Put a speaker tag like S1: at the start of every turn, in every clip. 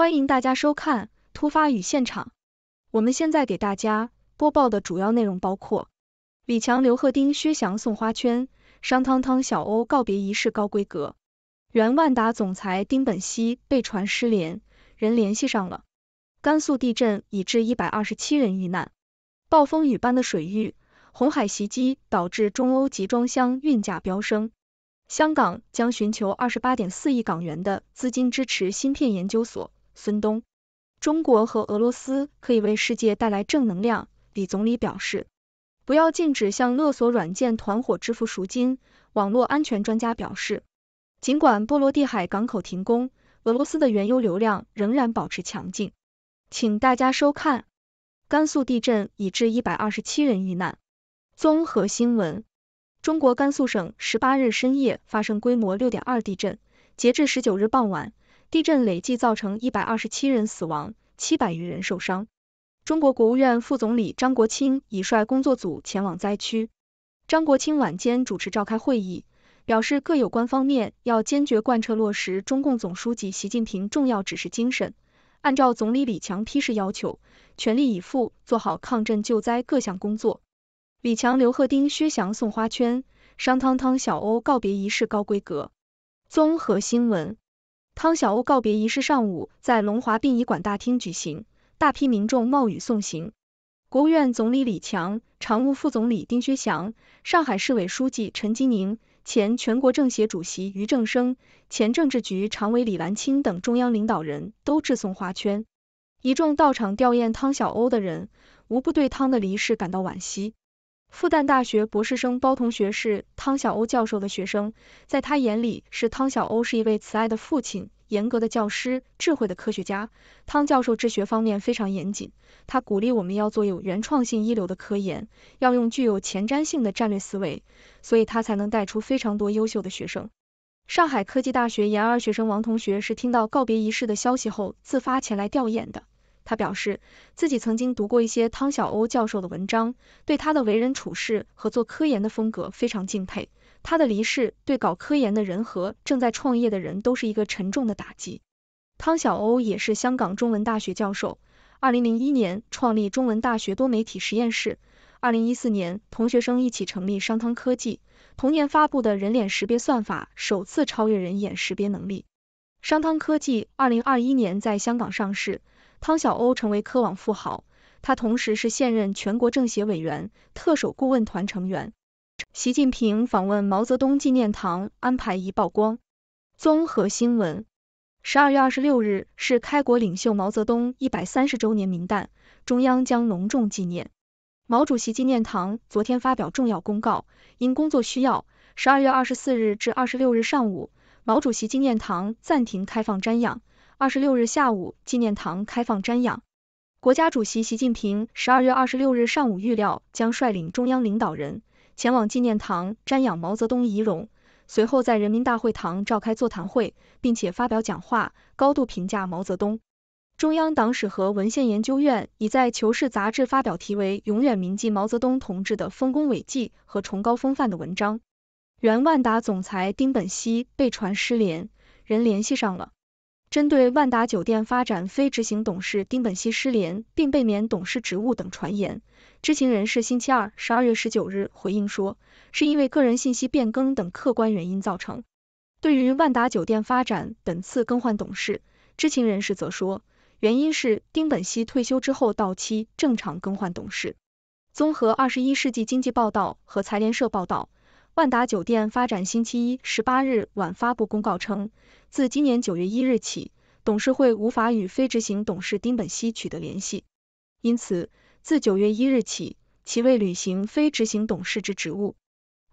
S1: 欢迎大家收看《突发与现场》。我们现在给大家播报的主要内容包括：李强、刘鹤、丁薛祥送花圈；商汤、汤小欧告别仪式高规格；原万达总裁丁本熙被传失联，人联系上了；甘肃地震已致一百二十七人遇难；暴风雨般的水域，红海袭击导致中欧集装箱运价飙升；香港将寻求二十八点四亿港元的资金支持芯片研究所。孙东，中国和俄罗斯可以为世界带来正能量。李总理表示，不要禁止向勒索软件团伙支付赎金。网络安全专家表示，尽管波罗的海港口停工，俄罗斯的原油流量仍然保持强劲。请大家收看。甘肃地震已致一百二十七人遇难。综合新闻：中国甘肃省十八日深夜发生规模六点二地震，截至十九日傍晚。地震累计造成一百二十七人死亡，七百余人受伤。中国国务院副总理张国清已率工作组前往灾区。张国清晚间主持召开会议，表示各有关方面要坚决贯彻落实中共总书记习近平重要指示精神，按照总理李强批示要求，全力以赴做好抗震救灾各项工作。李强、刘鹤、丁薛祥送花圈，商汤汤小欧告别仪式高规格。综合新闻。汤小欧告别仪式上午在龙华殡仪馆大厅举行，大批民众冒雨送行。国务院总理李强、常务副总理丁薛祥、上海市委书记陈吉宁、前全国政协主席俞正声、前政治局常委李兰清等中央领导人都致送花圈。一众到场吊唁汤小欧的人，无不对汤的离世感到惋惜。复旦大学博士生包同学是汤小欧教授的学生，在他眼里，是汤小欧是一位慈爱的父亲、严格的教师、智慧的科学家。汤教授治学方面非常严谨，他鼓励我们要做有原创性一流的科研，要用具有前瞻性的战略思维，所以他才能带出非常多优秀的学生。上海科技大学研二学生王同学是听到告别仪式的消息后，自发前来吊唁的。他表示自己曾经读过一些汤晓鸥教授的文章，对他的为人处事和做科研的风格非常敬佩。他的离世对搞科研的人和正在创业的人都是一个沉重的打击。汤晓鸥也是香港中文大学教授，二零零一年创立中文大学多媒体实验室，二零一四年同学生一起成立商汤科技，同年发布的人脸识别算法首次超越人眼识别能力。商汤科技二零二一年在香港上市。汤小欧成为科网富豪，他同时是现任全国政协委员、特首顾问团成员。习近平访问毛泽东纪念堂安排已曝光。综合新闻：十二月二十六日是开国领袖毛泽东一百三十周年名单，中央将隆重纪念。毛主席纪念堂昨天发表重要公告，因工作需要，十二月二十四日至二十六日上午，毛主席纪念堂暂停开放瞻仰。二十六日下午，纪念堂开放瞻仰。国家主席习近平十二月二十六日上午预料将率领中央领导人前往纪念堂瞻仰毛泽东遗容，随后在人民大会堂召开座谈会，并且发表讲话，高度评价毛泽东。中央党史和文献研究院已在《求是》杂志发表题为《永远铭记毛泽东同志的丰功伟绩和崇高风范》的文章。原万达总裁丁本希被传失联，人联系上了。针对万达酒店发展非执行董事丁本希失联并被免董事职务等传言，知情人士星期二（十二月十九日）回应说，是因为个人信息变更等客观原因造成。对于万达酒店发展本次更换董事，知情人士则说，原因是丁本希退休之后到期，正常更换董事。综合《二十一世纪经济报道》和财联社报道。万达酒店发展星期一十八日晚发布公告称，自今年九月一日起，董事会无法与非执行董事丁本西取得联系，因此自九月一日起，其未履行非执行董事之职务。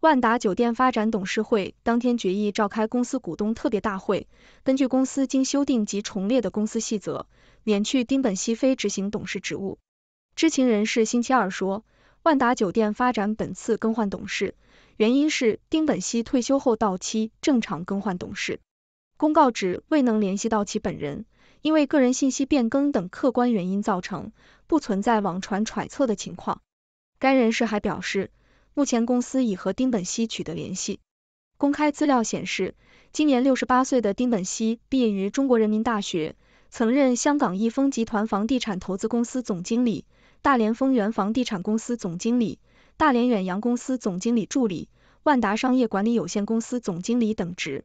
S1: 万达酒店发展董事会当天决议召开公司股东特别大会，根据公司经修订及重列的公司细则，免去丁本西非执行董事职务。知情人士星期二说，万达酒店发展本次更换董事。原因是丁本熙退休后到期正常更换董事，公告指未能联系到其本人，因为个人信息变更等客观原因造成，不存在网传揣测的情况。该人士还表示，目前公司已和丁本熙取得联系。公开资料显示，今年六十八岁的丁本熙毕业于中国人民大学，曾任香港益丰集团房地产投资公司总经理、大连丰源房地产公司总经理。大连远洋公司总经理助理、万达商业管理有限公司总经理等职。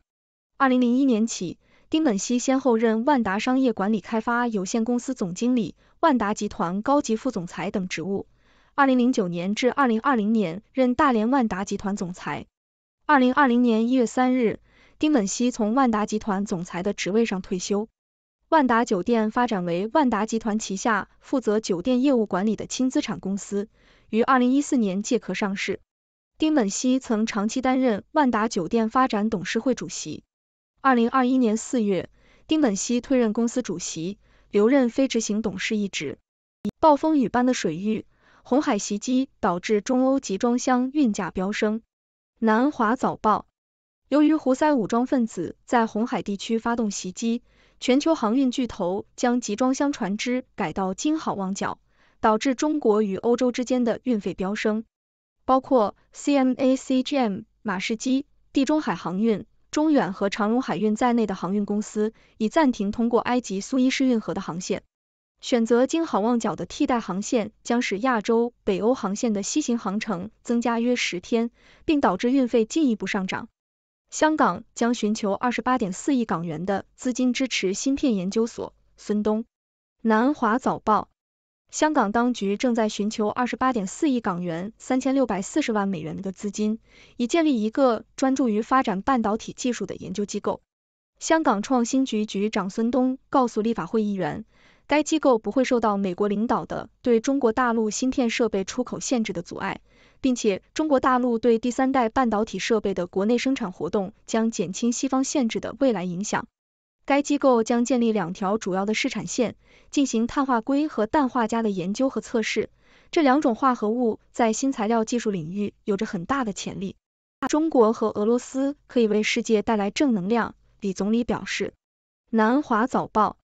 S1: 二零零一年起，丁本希先后任万达商业管理开发有限公司总经理、万达集团高级副总裁等职务。二零零九年至二零二零年任大连万达集团总裁。二零二零年一月三日，丁本希从万达集团总裁的职位上退休。万达酒店发展为万达集团旗下负责酒店业务管理的轻资产公司。于二零一四年借壳上市，丁本熙曾长期担任万达酒店发展董事会主席。二零二一年四月，丁本熙退任公司主席，留任非执行董事一职。暴风雨般的水域，红海袭击导致中欧集装箱运价飙升。南华早报：由于胡塞武装分子在红海地区发动袭击，全球航运巨头将集装箱船只改到金好望角。导致中国与欧洲之间的运费飙升，包括 C M A C G M 马士基、地中海航运、中远和长荣海运在内的航运公司已暂停通过埃及苏伊士运河的航线，选择经好望角的替代航线将使亚洲北欧航线的西行航程增加约十天，并导致运费进一步上涨。香港将寻求二十八点四亿港元的资金支持芯片研究所。孙东，南华早报。香港当局正在寻求二十八点四亿港元、三千六百四十万美元的资金，以建立一个专注于发展半导体技术的研究机构。香港创新局局长孙东告诉立法会议员，该机构不会受到美国领导的对中国大陆芯片设备出口限制的阻碍，并且中国大陆对第三代半导体设备的国内生产活动将减轻西方限制的未来影响。该机构将建立两条主要的试产线，进行碳化硅和氮化镓的研究和测试。这两种化合物在新材料技术领域有着很大的潜力。中国和俄罗斯可以为世界带来正能量，李总理表示。南华早报，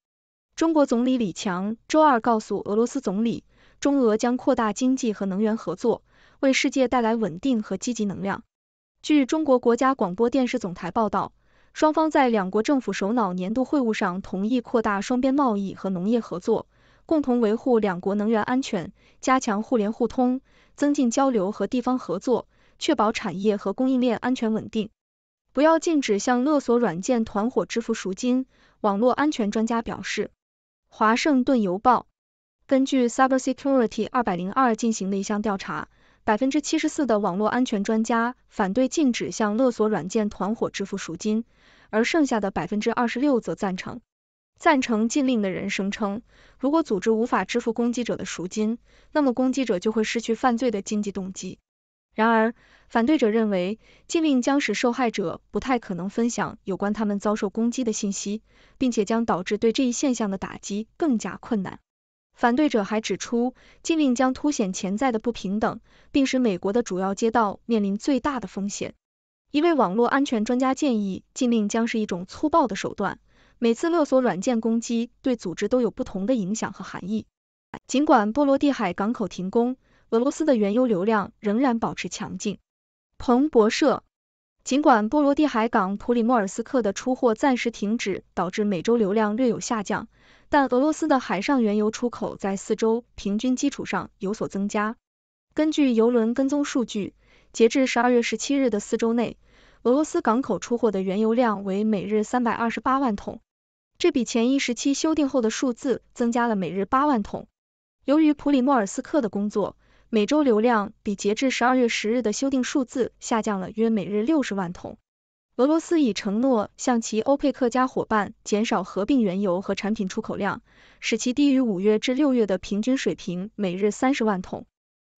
S1: 中国总理李强周二告诉俄罗斯总理，中俄将扩大经济和能源合作，为世界带来稳定和积极能量。据中国国家广播电视总台报道。双方在两国政府首脑年度会晤上同意扩大双边贸易和农业合作，共同维护两国能源安全，加强互联互通，增进交流和地方合作，确保产业和供应链安全稳定。不要禁止向勒索软件团伙支付赎金。网络安全专家表示，《华盛顿邮报》根据 Cybersecurity 二百零二进行的一项调查，百分之七十四的网络安全专家反对禁止向勒索软件团伙支付赎金。而剩下的百分之二十六则赞成赞成禁令的人声称，如果组织无法支付攻击者的赎金，那么攻击者就会失去犯罪的经济动机。然而，反对者认为禁令将使受害者不太可能分享有关他们遭受攻击的信息，并且将导致对这一现象的打击更加困难。反对者还指出，禁令将凸显潜在的不平等，并使美国的主要街道面临最大的风险。一位网络安全专家建议，禁令将是一种粗暴的手段。每次勒索软件攻击对组织都有不同的影响和含义。尽管波罗的海港口停工，俄罗斯的原油流量仍然保持强劲。彭博社。尽管波罗的海港普里莫尔斯克的出货暂时停止，导致每周流量略有下降，但俄罗斯的海上原油出口在四周平均基础上有所增加。根据油轮跟踪数据。截至十二月十七日的四周内，俄罗斯港口出货的原油量为每日三百二十八万桶，这比前一时期修订后的数字增加了每日八万桶。由于普里莫尔斯克的工作，每周流量比截至十二月十日的修订数字下降了约每日六十万桶。俄罗斯已承诺向其欧佩克加伙伴减少合并原油和产品出口量，使其低于五月至六月的平均水平每日三十万桶。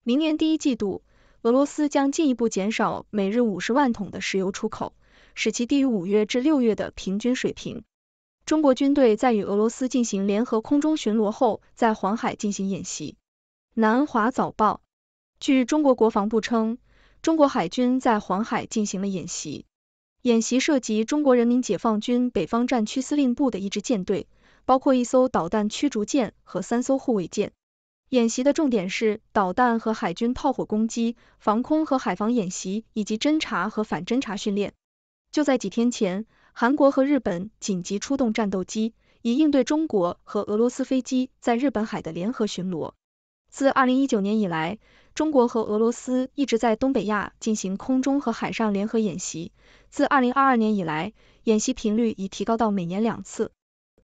S1: 明年第一季度。俄罗斯将进一步减少每日五十万桶的石油出口，使其低于五月至六月的平均水平。中国军队在与俄罗斯进行联合空中巡逻后，在黄海进行演习。南华早报，据中国国防部称，中国海军在黄海进行了演习，演习涉及中国人民解放军北方战区司令部的一支舰队，包括一艘导弹驱逐舰和三艘护卫舰。演习的重点是导弹和海军炮火攻击、防空和海防演习，以及侦察和反侦察训练。就在几天前，韩国和日本紧急出动战斗机，以应对中国和俄罗斯飞机在日本海的联合巡逻。自二零一九年以来，中国和俄罗斯一直在东北亚进行空中和海上联合演习。自二零二二年以来，演习频率已提高到每年两次。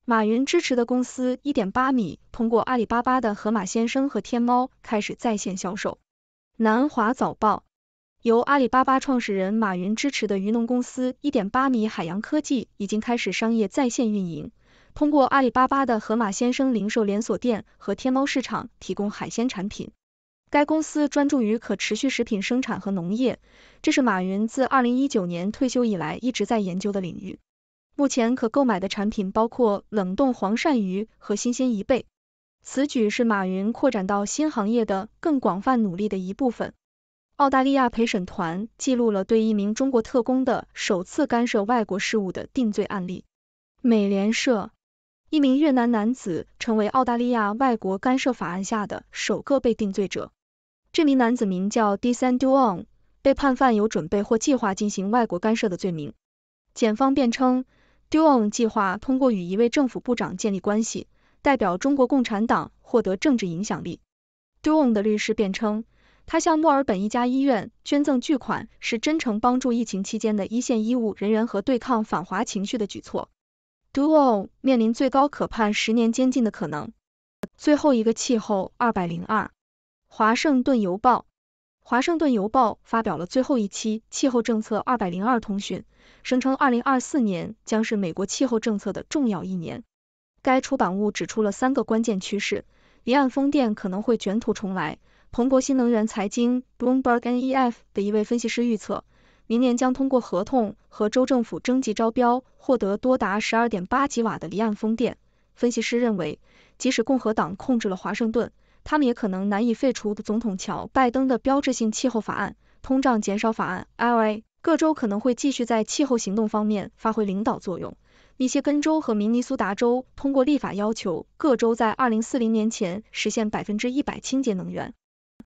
S1: 马云支持的公司一点八米通过阿里巴巴的盒马鲜生和天猫开始在线销售。南华早报，由阿里巴巴创始人马云支持的渔农公司一点八米海洋科技已经开始商业在线运营，通过阿里巴巴的盒马鲜生零售连锁店和天猫市场提供海鲜产品。该公司专注于可持续食品生产和农业，这是马云自二零一九年退休以来一直在研究的领域。目前可购买的产品包括冷冻黄鳝鱼和新鲜贻贝。此举是马云扩展到新行业的更广泛努力的一部分。澳大利亚陪审团记录了对一名中国特工的首次干涉外国事务的定罪案例。美联社，一名越南男子成为澳大利亚外国干涉法案下的首个被定罪者。这名男子名叫 d e s s a n Duan，被判犯有准备或计划进行外国干涉的罪名。检方辩称。Duong 计划通过与一位政府部长建立关系，代表中国共产党获得政治影响力。Duong 的律师辩称，他向墨尔本一家医院捐赠巨款是真诚帮助疫情期间的一线医务人员和对抗反华情绪的举措。Duong 面临最高可判十年监禁的可能。最后一个气候二百零二，华盛顿邮报。《华盛顿邮报》发表了最后一期《气候政策二百零二通讯》，声称二零二四年将是美国气候政策的重要一年。该出版物指出了三个关键趋势：离岸风电可能会卷土重来。彭博新能源财经 （Bloomberg NEF） 的一位分析师预测，明年将通过合同和州政府征集招标，获得多达十二点八吉瓦的离岸风电。分析师认为，即使共和党控制了华盛顿，他们也可能难以废除总统乔拜登的标志性气候法案通胀减少法案 （IRA）。各州可能会继续在气候行动方面发挥领导作用。密歇根州和明尼苏达州通过立法要求各州在二零四零年前实现百分之一百清洁能源。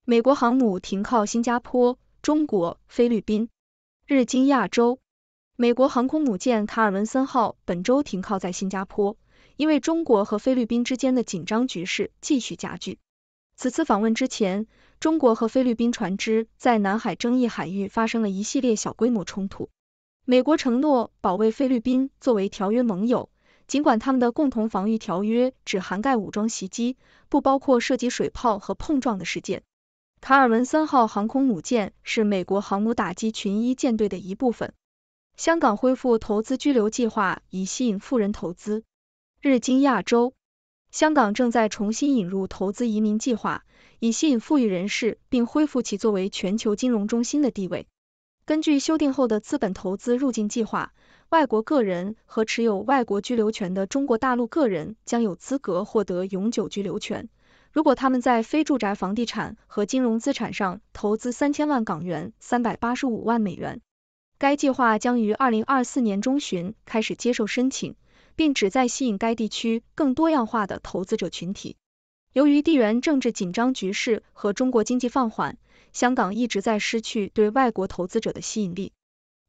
S1: 美国航母停靠新加坡、中国、菲律宾、日经亚洲。美国航空母舰卡尔文森号本周停靠在新加坡，因为中国和菲律宾之间的紧张局势继续加剧。此次访问之前，中国和菲律宾船只在南海争议海域发生了一系列小规模冲突。美国承诺保卫菲律宾作为条约盟友，尽管他们的共同防御条约只涵盖武装袭击，不包括涉及水炮和碰撞的事件。卡尔文森号航空母舰是美国航母打击群一舰队的一部分。香港恢复投资居留计划以吸引富人投资。日经亚洲。香港正在重新引入投资移民计划，以吸引富裕人士，并恢复其作为全球金融中心的地位。根据修订后的资本投资入境计划，外国个人和持有外国居留权的中国大陆个人将有资格获得永久居留权，如果他们在非住宅房地产和金融资产上投资三千万港元（三百八十五万美元）。该计划将于二零二四年中旬开始接受申请。并旨在吸引该地区更多样化的投资者群体。由于地缘政治紧张局势和中国经济放缓，香港一直在失去对外国投资者的吸引力。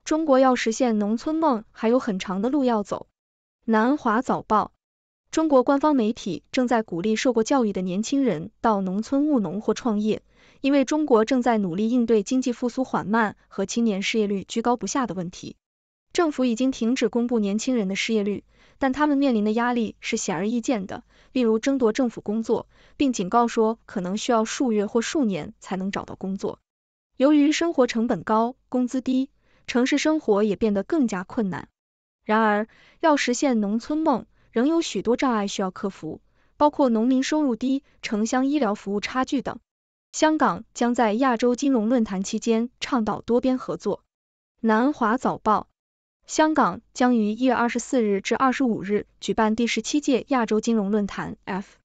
S1: 中国要实现农村梦还有很长的路要走。南华早报：中国官方媒体正在鼓励受过教育的年轻人到农村务农或创业，因为中国正在努力应对经济复苏缓慢和青年失业率居高不下的问题。政府已经停止公布年轻人的失业率，但他们面临的压力是显而易见的，例如争夺政府工作，并警告说可能需要数月或数年才能找到工作。由于生活成本高、工资低，城市生活也变得更加困难。然而，要实现农村梦，仍有许多障碍需要克服，包括农民收入低、城乡医疗服务差距等。香港将在亚洲金融论坛期间倡导多边合作。南华早报。香港将于一月二十四日至二十五日举办第十七届亚洲金融论坛 F。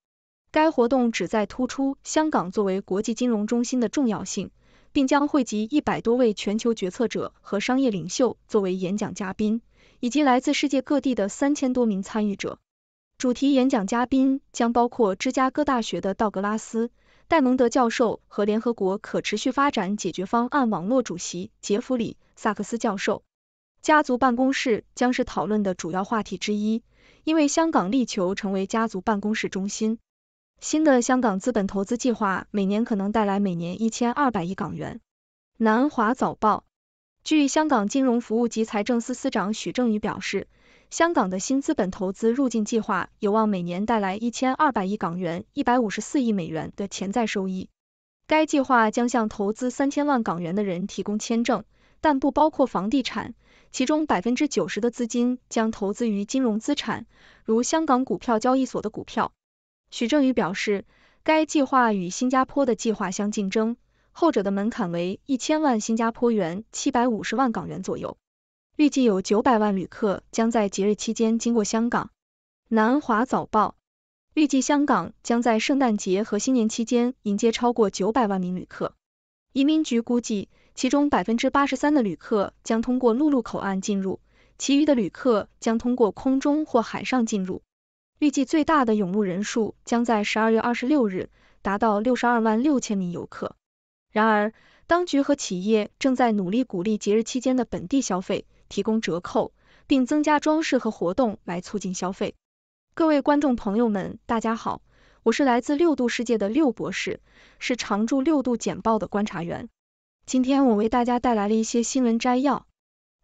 S1: 该活动旨在突出香港作为国际金融中心的重要性，并将汇集一百多位全球决策者和商业领袖作为演讲嘉宾，以及来自世界各地的三千多名参与者。主题演讲嘉宾将包括芝加哥大学的道格拉斯·戴蒙德教授和联合国可持续发展解决方案网络主席杰弗里·萨克斯教授。家族办公室将是讨论的主要话题之一，因为香港力求成为家族办公室中心。新的香港资本投资计划每年可能带来每年一千二百亿港元。南华早报，据香港金融服务及财政司司长许正宇表示，香港的新资本投资入境计划有望每年带来一千二百亿港元、一百五十四亿美元的潜在收益。该计划将向投资三千万港元的人提供签证，但不包括房地产。其中百分之九十的资金将投资于金融资产，如香港股票交易所的股票。许正宇表示，该计划与新加坡的计划相竞争，后者的门槛为一千万新加坡元（七百五十万港元左右）。预计有九百万旅客将在节日期间经过香港。南华早报预计，香港将在圣诞节和新年期间迎接超过九百万名旅客。移民局估计。其中百分之八十三的旅客将通过陆路口岸进入，其余的旅客将通过空中或海上进入。预计最大的涌入人数将在十二月二十六日达到六十二万六千名游客。然而，当局和企业正在努力鼓励节日期间的本地消费，提供折扣，并增加装饰和活动来促进消费。各位观众朋友们，大家好，我是来自六度世界的六博士，是常驻六度简报的观察员。今天我为大家带来了一些新闻摘要。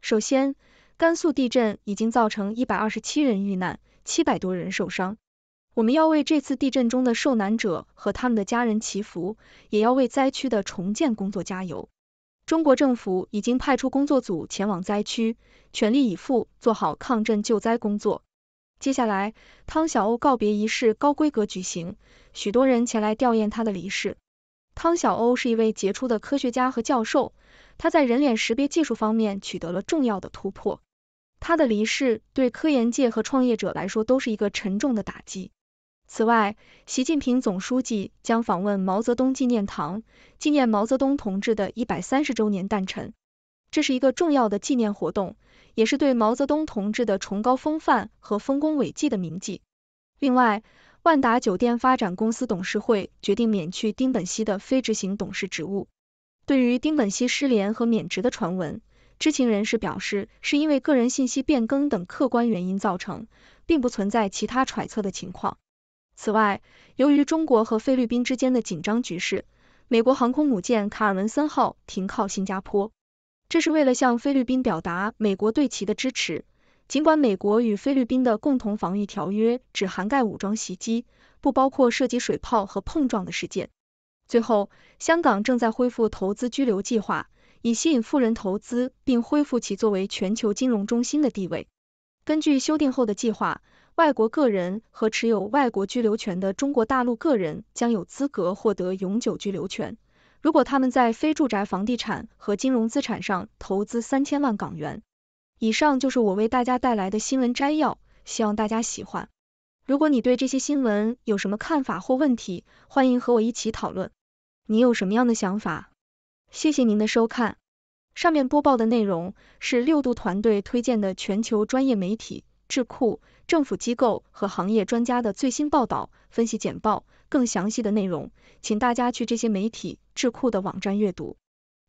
S1: 首先，甘肃地震已经造成一百二十七人遇难，七百多人受伤。我们要为这次地震中的受难者和他们的家人祈福，也要为灾区的重建工作加油。中国政府已经派出工作组前往灾区，全力以赴做好抗震救灾工作。接下来，汤小欧告别仪式高规格举行，许多人前来吊唁他的离世。汤小欧是一位杰出的科学家和教授，他在人脸识别技术方面取得了重要的突破。他的离世对科研界和创业者来说都是一个沉重的打击。此外，习近平总书记将访问毛泽东纪念堂，纪念毛泽东同志的一百三十周年诞辰，这是一个重要的纪念活动，也是对毛泽东同志的崇高风范和丰功伟绩的铭记。另外，万达酒店发展公司董事会决定免去丁本熙的非执行董事职务。对于丁本熙失联和免职的传闻，知情人士表示，是因为个人信息变更等客观原因造成，并不存在其他揣测的情况。此外，由于中国和菲律宾之间的紧张局势，美国航空母舰卡尔文森号停靠新加坡，这是为了向菲律宾表达美国对其的支持。尽管美国与菲律宾的共同防御条约只涵盖武装袭击，不包括涉及水炮和碰撞的事件。最后，香港正在恢复投资居留计划，以吸引富人投资并恢复其作为全球金融中心的地位。根据修订后的计划，外国个人和持有外国居留权的中国大陆个人将有资格获得永久居留权，如果他们在非住宅房地产和金融资产上投资三千万港元。以上就是我为大家带来的新闻摘要，希望大家喜欢。如果你对这些新闻有什么看法或问题，欢迎和我一起讨论。你有什么样的想法？谢谢您的收看。上面播报的内容是六度团队推荐的全球专业媒体、智库、政府机构和行业专家的最新报道、分析简报。更详细的内容，请大家去这些媒体、智库的网站阅读。